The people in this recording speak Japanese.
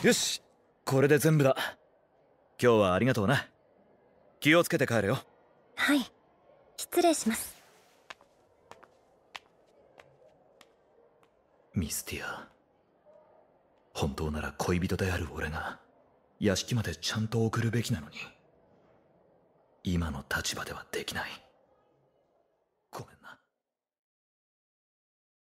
よしこれで全部だ今日はありがとうな気をつけて帰れよはい失礼しますミスティア本当なら恋人である俺が屋敷までちゃんと送るべきなのに今の立場ではできない